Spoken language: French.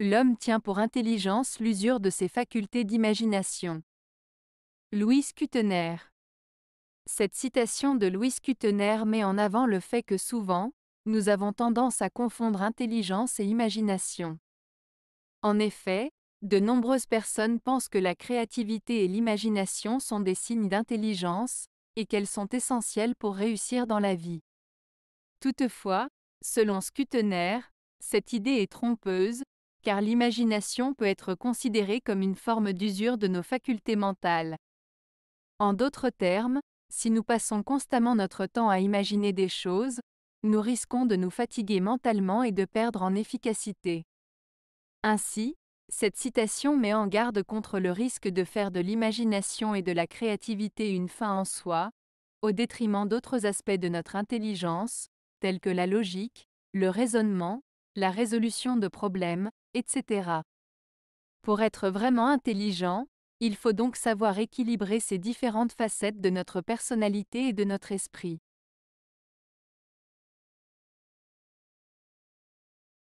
L'homme tient pour intelligence l'usure de ses facultés d'imagination. Louis scutener Cette citation de Louis scutener met en avant le fait que souvent, nous avons tendance à confondre intelligence et imagination. En effet, de nombreuses personnes pensent que la créativité et l'imagination sont des signes d'intelligence, et qu'elles sont essentielles pour réussir dans la vie. Toutefois, selon Scutener, cette idée est trompeuse, car l'imagination peut être considérée comme une forme d'usure de nos facultés mentales. En d'autres termes, si nous passons constamment notre temps à imaginer des choses, nous risquons de nous fatiguer mentalement et de perdre en efficacité. Ainsi, cette citation met en garde contre le risque de faire de l'imagination et de la créativité une fin en soi, au détriment d'autres aspects de notre intelligence, tels que la logique, le raisonnement, la résolution de problèmes, etc. Pour être vraiment intelligent, il faut donc savoir équilibrer ces différentes facettes de notre personnalité et de notre esprit.